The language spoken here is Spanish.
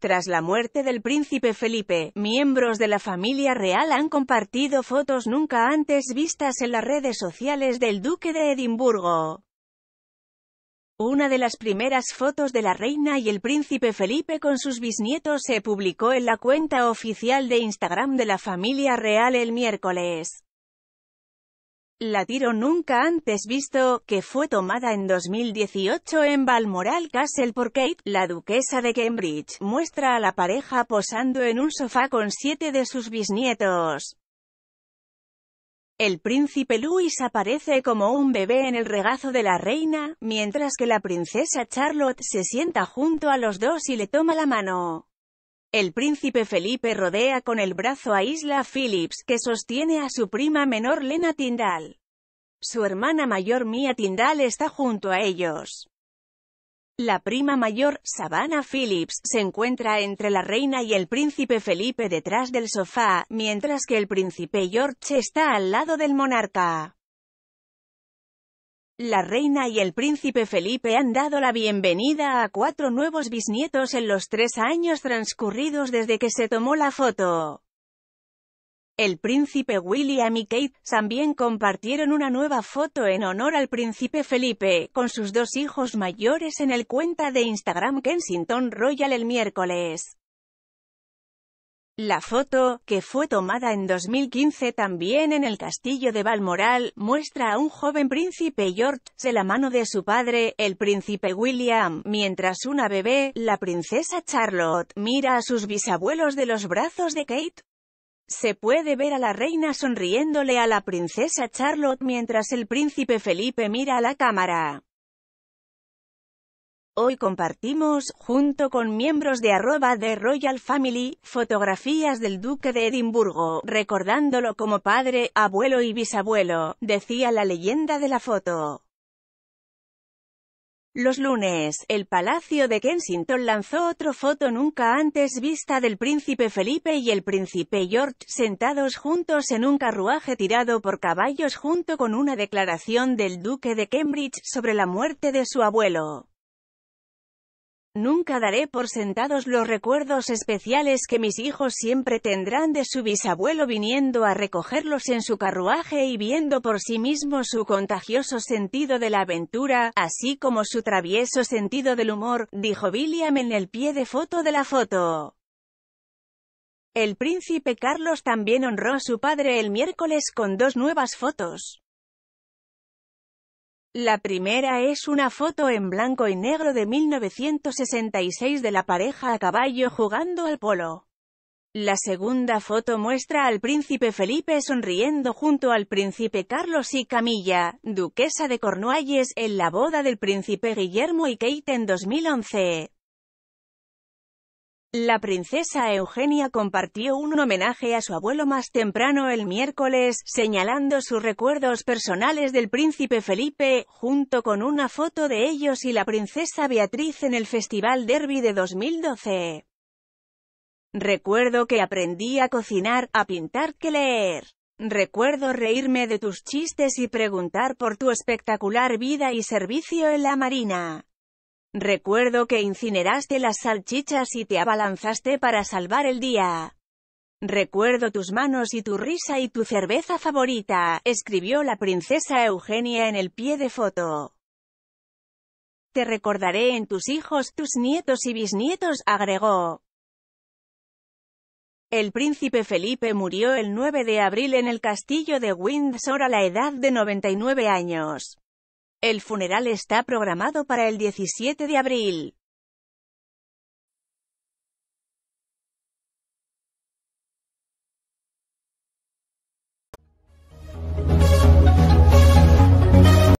Tras la muerte del príncipe Felipe, miembros de la familia real han compartido fotos nunca antes vistas en las redes sociales del duque de Edimburgo. Una de las primeras fotos de la reina y el príncipe Felipe con sus bisnietos se publicó en la cuenta oficial de Instagram de la familia real el miércoles. La tiro nunca antes visto, que fue tomada en 2018 en Balmoral Castle por Kate, la duquesa de Cambridge, muestra a la pareja posando en un sofá con siete de sus bisnietos. El príncipe Louis aparece como un bebé en el regazo de la reina, mientras que la princesa Charlotte se sienta junto a los dos y le toma la mano. El príncipe Felipe rodea con el brazo a Isla Phillips, que sostiene a su prima menor Lena Tyndall. Su hermana mayor Mia Tyndall está junto a ellos. La prima mayor, Savannah Phillips, se encuentra entre la reina y el príncipe Felipe detrás del sofá, mientras que el príncipe George está al lado del monarca. La reina y el príncipe Felipe han dado la bienvenida a cuatro nuevos bisnietos en los tres años transcurridos desde que se tomó la foto. El príncipe William y Kate también compartieron una nueva foto en honor al príncipe Felipe, con sus dos hijos mayores en el cuenta de Instagram Kensington Royal el miércoles. La foto, que fue tomada en 2015 también en el castillo de Balmoral, muestra a un joven príncipe George, de la mano de su padre, el príncipe William, mientras una bebé, la princesa Charlotte, mira a sus bisabuelos de los brazos de Kate. Se puede ver a la reina sonriéndole a la princesa Charlotte mientras el príncipe Felipe mira a la cámara. Hoy compartimos, junto con miembros de arroba de Royal Family, fotografías del duque de Edimburgo, recordándolo como padre, abuelo y bisabuelo, decía la leyenda de la foto. Los lunes, el Palacio de Kensington lanzó otra foto nunca antes vista del príncipe Felipe y el príncipe George, sentados juntos en un carruaje tirado por caballos junto con una declaración del duque de Cambridge sobre la muerte de su abuelo. Nunca daré por sentados los recuerdos especiales que mis hijos siempre tendrán de su bisabuelo viniendo a recogerlos en su carruaje y viendo por sí mismo su contagioso sentido de la aventura, así como su travieso sentido del humor, dijo William en el pie de foto de la foto. El príncipe Carlos también honró a su padre el miércoles con dos nuevas fotos. La primera es una foto en blanco y negro de 1966 de la pareja a caballo jugando al polo. La segunda foto muestra al príncipe Felipe sonriendo junto al príncipe Carlos y Camilla, duquesa de Cornualles, en la boda del príncipe Guillermo y Kate en 2011. La princesa Eugenia compartió un homenaje a su abuelo más temprano el miércoles, señalando sus recuerdos personales del príncipe Felipe, junto con una foto de ellos y la princesa Beatriz en el Festival Derby de 2012. Recuerdo que aprendí a cocinar, a pintar que leer. Recuerdo reírme de tus chistes y preguntar por tu espectacular vida y servicio en la marina. Recuerdo que incineraste las salchichas y te abalanzaste para salvar el día. Recuerdo tus manos y tu risa y tu cerveza favorita, escribió la princesa Eugenia en el pie de foto. Te recordaré en tus hijos, tus nietos y bisnietos, agregó. El príncipe Felipe murió el 9 de abril en el castillo de Windsor a la edad de 99 años. El funeral está programado para el 17 de abril.